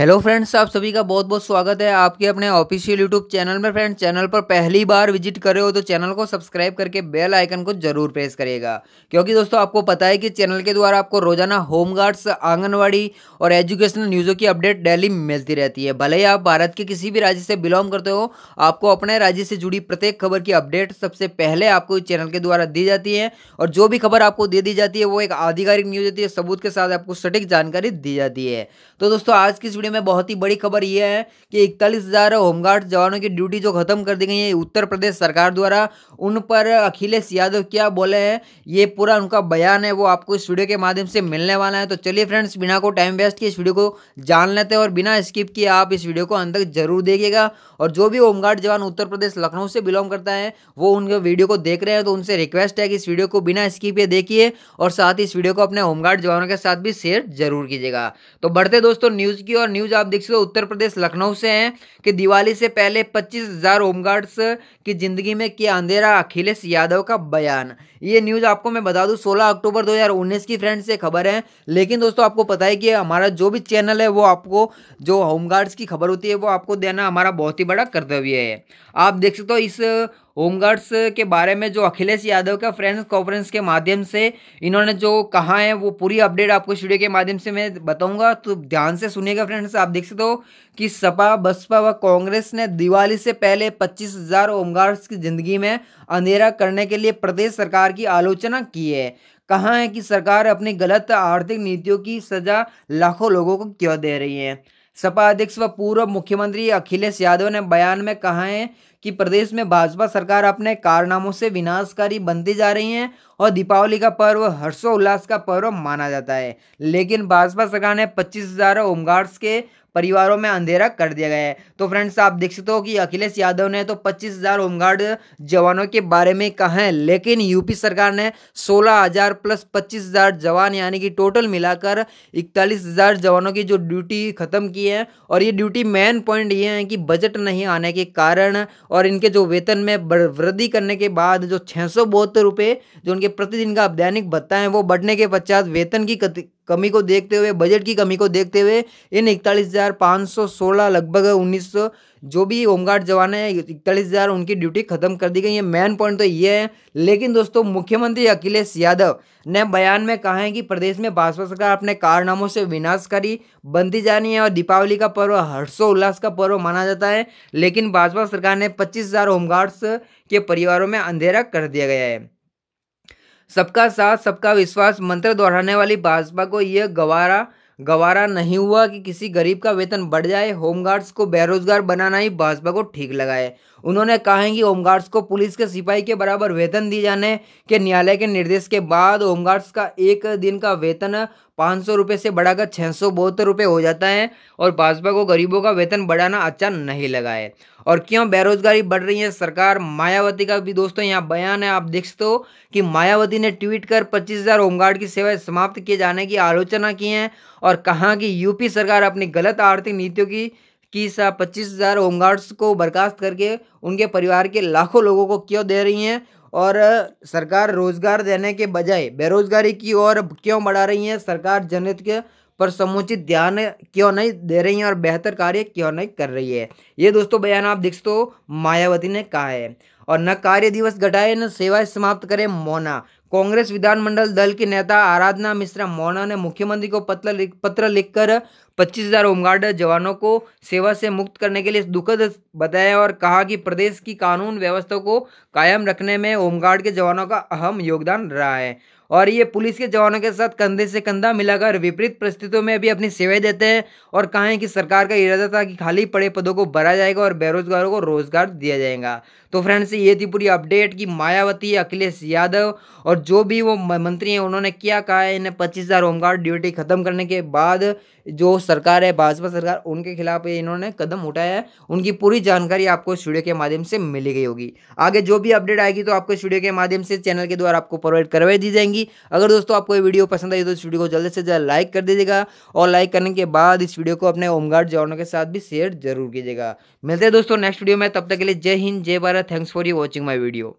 Hello friends आप सभी का बहुत बहुत स्वागत है आपके अपने ऑफिशियल यूट्यूब चैनल में फ्रेंड्स चैनल पर पहली बार विजिट करे हो तो चैनल को सब्सक्राइब करके बेल आइकन को जरूर प्रेस करेगा क्योंकि दोस्तों आपको पता है कि चैनल के द्वारा आपको रोजाना होम गार्ड्स आंगनवाड़ी और एजुकेशनल न्यूज़ों की अपडेट डेली मिलती रहती है भले ही आप भारत के किसी भी राज्य से बिलोंग करते हो आपको अपने राज्य से जुड़ी प्रत्येक खबर की अपडेट सबसे पहले आपको इस चैनल के द्वारा दी जाती है और जो भी खबर आपको दे दी जाती है वो एक आधिकारिक न्यूज़ होती है सबूत के साथ आपको सटीक जानकारी दी जाती है तो दोस्तों आज की वीडियो वीडियो में बहुत ही बड़ी खबर यह है कि इकतालीस हज़ार होमगार्ड जवानों की ड्यूटी जो खत्म कर दी गई है उत्तर प्रदेश सरकार द्वारा उन पर अखिलेश यादव क्या बोले हैं ये पूरा उनका बयान है वो आपको इस वीडियो के माध्यम से मिलने वाला है तो चलिए फ्रेंड्स बिना को टाइम वेस्ट किए इस वीडियो को जान लेते हैं और बिना स्किप किए आप इस वीडियो को अंत तक जरूर देखिएगा और जो भी होमगार्ड जवान उत्तर प्रदेश लखनऊ से बिलोंग करता है वो उनके वीडियो को देख रहे हैं तो उनसे रिक्वेस्ट है कि इस वीडियो को बिना स्किप किए देखिए और साथ ही इस वीडियो को अपने होमगार्ड जवानों के साथ भी शेयर जरूर कीजिएगा तो बढ़ते दोस्तों न्यूज़ की और न्यूज आप देख सकते हो उत्तर प्रदेश लखनऊ से है कि दिवाली से पहले पच्चीस हजार होमगार्ड्स की जिंदगी में किया अंधेरा अखिलेश यादव का बयान ये न्यूज आपको मैं बता दू 16 अक्टूबर 2019 की फ्रेंड से खबर है लेकिन दोस्तों आपको पता है कि हमारा जो भी चैनल है वो आपको जो होमगार्ड्स की खबर होती है वो आपको देना हमारा बहुत ही बड़ा कर्तव्य है आप देख सकते हो इस होमगार्ड्स के बारे में जो अखिलेश यादव का फ्रेंड्स कॉन्फ्रेंस के माध्यम से इन्होंने जो कहा है वो पूरी अपडेट आपको स्टूडियो के माध्यम से मैं बताऊंगा तो ध्यान से सुनिएगा फ्रेंड्स आप देख सकते हो कि सपा बसपा व कांग्रेस ने दिवाली से पहले पच्चीस हजार होमगार्ड्स की जिंदगी में अंधेरा करने के लिए प्रदेश सरकार की आलोचना की है कहा है कि सरकार अपनी गलत आर्थिक नीतियों की सजा लाखों लोगों को क्यों दे रही है सपा अध्यक्ष व पूर्व मुख्यमंत्री अखिलेश यादव ने बयान में कहा है कि प्रदेश में भाजपा सरकार अपने कारनामों से विनाशकारी बनती जा रही है और दीपावली का पर्व हर्षोल्लास का पर्व माना जाता है लेकिन भाजपा सरकार ने पच्चीस हजार होमगार्ड्स के परिवारों में अंधेरा कर दिया गया है तो फ्रेंड्स आप देख सकते हो कि अखिलेश यादव ने तो पच्चीस हजार होमगार्ड जवानों के बारे में कहा है लेकिन यूपी सरकार ने सोलह हजार प्लस पच्चीस हजार जवान यानी कि टोटल मिलाकर इकतालीस हजार जवानों की जो ड्यूटी खत्म की है और ये ड्यूटी मेन पॉइंट ये है कि बजट नहीं आने के कारण और इनके जो वेतन में वृद्धि करने के बाद जो छः सौ बहत्तर रुपये जो उनके प्रतिदिन का दैनिक भत्ता है वो बढ़ने के पश्चात वेतन की कमी को देखते हुए बजट की कमी को देखते हुए इन इकतालीस हज़ार पाँच सौ सोलह लगभग उन्नीस सौ जो भी होमगार्ड जवान है इकतालीस हज़ार उनकी ड्यूटी खत्म कर दी गई है मेन पॉइंट तो ये है लेकिन दोस्तों मुख्यमंत्री अखिलेश यादव ने बयान में कहा है कि प्रदेश में भाजपा सरकार अपने कारनामों से विनाशकारी बनती जानी है और दीपावली का पर्व हर्षोल्लास का पर्व माना जाता है लेकिन भाजपा सरकार ने पच्चीस हज़ार होमगार्ड्स के परिवारों में अंधेरा कर दिया गया है सबका साथ सबका विश्वास मंत्र दोहराने वाली भाजपा को यह गवारा गवारा नहीं हुआ कि किसी गरीब का वेतन बढ़ जाए होमगार्ड्स को बेरोजगार बनाना ही भाजपा को ठीक लगाए उन्होंने कहा है कि होमगार्ड्स को पुलिस के सिपाही के बराबर वेतन दिए जाने के न्यायालय के निर्देश के बाद होमगार्ड्स का एक दिन का वेतन पाँच सौ रुपये से बढ़ाकर छः सौ बहत्तर रुपये हो जाता है और भाजपा को गरीबों का वेतन बढ़ाना अच्छा नहीं लगा है और क्यों बेरोजगारी बढ़ रही है सरकार मायावती का भी दोस्तों यहाँ बयान है आप देख सकते हो कि मायावती ने ट्वीट कर पच्चीस हज़ार होमगार्ड की सेवाएं समाप्त किए जाने की आलोचना की है और कहा कि यूपी सरकार अपनी गलत आर्थिक नीतियों की कि पच्चीस हज़ार होमगार्ड्स को बर्खास्त करके उनके परिवार के लाखों लोगों को क्यों दे रही हैं और सरकार रोजगार देने के बजाय बेरोजगारी की ओर क्यों बढ़ा रही है सरकार जनहित के पर समुचित ध्यान क्यों नहीं दे रही है और बेहतर कार्य क्यों नहीं कर रही है ये दोस्तों बयान आप देख हो मायावती ने कहा है और न कार्य दिवस घटाए न सेवाएं समाप्त करे मौना कांग्रेस विधानमंडल दल की नेता आराधना मिश्रा मौना ने मुख्यमंत्री को पत्र पत्र लिखकर पच्चीस हजार होमगार्ड जवानों को सेवा से मुक्त करने के लिए दुखद बताया और कहा कि प्रदेश की कानून व्यवस्था को कायम रखने में होमगार्ड के जवानों का अहम योगदान रहा है और ये पुलिस के जवानों के साथ कंधे से कंधा मिलाकर विपरीत परिस्थितियों में भी अपनी सेवाएं देते हैं और कहा है कि सरकार का इरादा था कि खाली पड़े पदों को भरा जाएगा और बेरोजगारों को रोजगार दिया जाएगा तो फ्रेंड्स ये थी पूरी अपडेट कि मायावती अखिलेश यादव और जो भी वो मंत्री हैं उन्होंने क्या कहा है इन्हें पच्चीस हज़ार होमगार्ड ड्यूटी ख़त्म करने के बाद जो सरकार है भाजपा सरकार उनके खिलाफ इन्होंने कदम उठाया है उनकी पूरी जानकारी आपको इस वीडियो के माध्यम से मिली गई होगी आगे जो भी अपडेट आएगी तो आपको इस वीडियो के माध्यम से चैनल के द्वारा आपको प्रोवाइड करवाई दी जाएंगी अगर दोस्तों आपको ये वीडियो पसंद आई तो इस वीडियो को जल्द से जल्द लाइक कर दीजिएगा और लाइक करने के बाद इस वीडियो को अपने होमगार्ड जवानों के साथ भी शेयर जरूर कीजिएगा मिलते हैं दोस्तों नेक्स्ट वीडियो में तब तक के लिए जय हिंद जय Bharat thanks for watching my video.